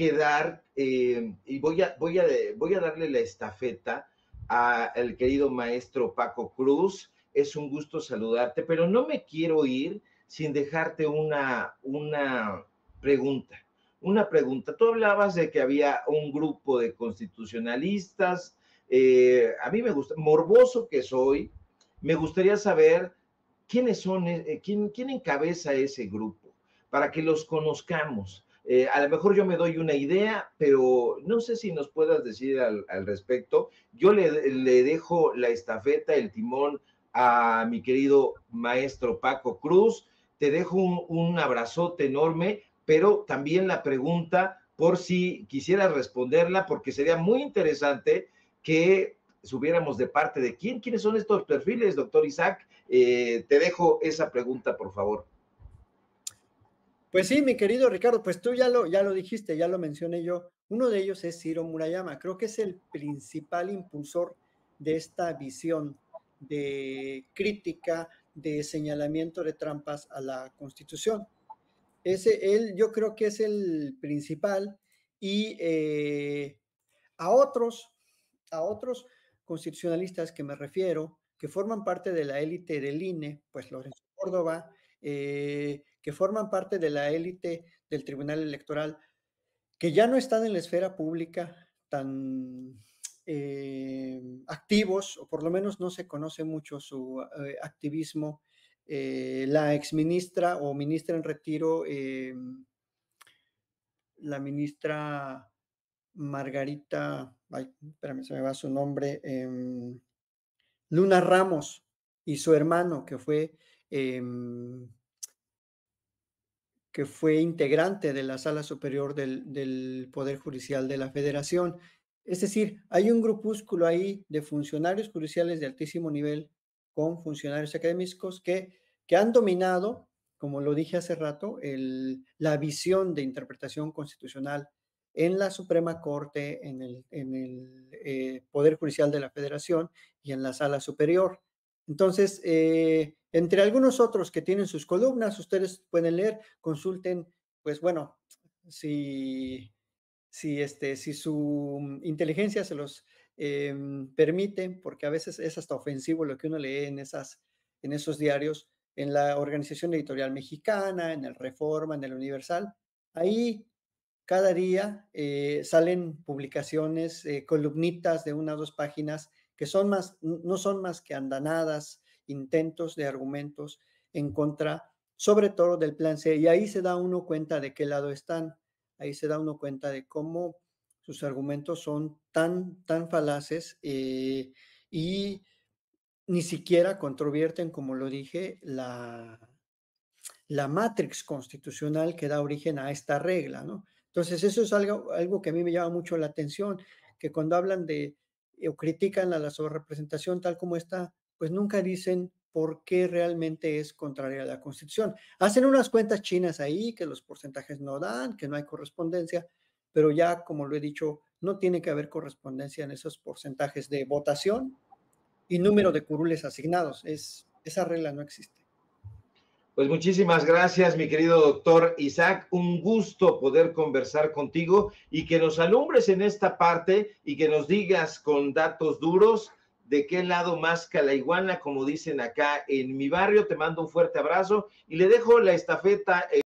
quedar eh, y voy a, voy, a, darle la estafeta al querido maestro Paco Cruz. Es un gusto saludarte, pero no me quiero ir sin dejarte una, una pregunta. Una pregunta. Tú hablabas de que había un grupo de constitucionalistas. Eh, a mí me gusta, morboso que soy, me gustaría saber quiénes son, eh, quién, quién encabeza ese grupo, para que los conozcamos eh, a lo mejor yo me doy una idea, pero no sé si nos puedas decir al, respecto. Yo le, dejo la estafeta, el timón a mi querido maestro Paco Cruz. Te dejo un, abrazote enorme, pero también la pregunta por si quisieras responderla, porque sería muy interesante que subiéramos de parte de quién, quiénes son estos perfiles, doctor Isaac. Eh, te dejo esa pregunta, por favor. Pues sí, mi querido Ricardo, pues tú ya lo, ya lo dijiste, ya lo mencioné yo. Uno de ellos es Ciro Murayama. Creo que es el principal impulsor de esta visión de crítica, de señalamiento de trampas a la Constitución. Ese, él yo creo que es el principal y eh, a otros, a otros constitucionalistas que me refiero, que forman parte de la élite del INE, pues Lorenzo Córdoba, eh, que forman parte de la élite del Tribunal Electoral, que ya no están en la esfera pública tan eh, activos, o por lo menos no se conoce mucho su eh, activismo. Eh, la exministra o ministra en retiro, la ministra Margarita, ay, espérame, se me va su nombre, em, Luna Ramos y su hermano, que fue em, fue integrante de la Sala Superior del, Poder Judicial de la Federación. Es decir, hay un grupúsculo ahí de funcionarios judiciales de altísimo nivel con funcionarios académicos que, que han dominado, como lo dije hace rato, la visión de interpretación constitucional en la Suprema Corte, en el, en el eh, Poder Judicial de la Federación y en la Sala Superior. Entonces, eh, entre algunos otros que tienen sus columnas, ustedes pueden leer, consulten, pues bueno, si, si, este, si su inteligencia se los em, permite, porque a veces es hasta ofensivo lo que uno lee en, esas, en esos diarios, en la Organización Editorial Mexicana, en el Reforma, en el Universal. Ahí cada día eh, salen publicaciones, eh, columnitas de una o dos páginas que son más, no son más que andanadas, intentos de argumentos en contra, sobre todo del plan C. Y ahí se da uno cuenta de qué lado están, ahí se da uno cuenta de cómo sus argumentos son tan, tan falaces eh, y ni siquiera controvierten, como lo dije, la, la matrix constitucional que da origen a esta regla, Entonces, eso es algo, algo que a mí me llama mucho la atención, que cuando hablan de o critican a la representación tal como está, pues nunca dicen por qué realmente es contraria a la Constitución. Hacen unas cuentas chinas ahí que los porcentajes no dan, que no hay correspondencia, pero ya, como lo he dicho, no tiene que haber correspondencia en esos porcentajes de votación y número de curules asignados. Es, esa regla no existe. Pues muchísimas gracias, mi querido doctor Isaac. Un gusto poder conversar contigo y que nos alumbres en esta parte y que nos digas con datos duros de qué lado más iguana, como dicen acá en mi barrio. Te mando un fuerte abrazo y le dejo la estafeta. Eh,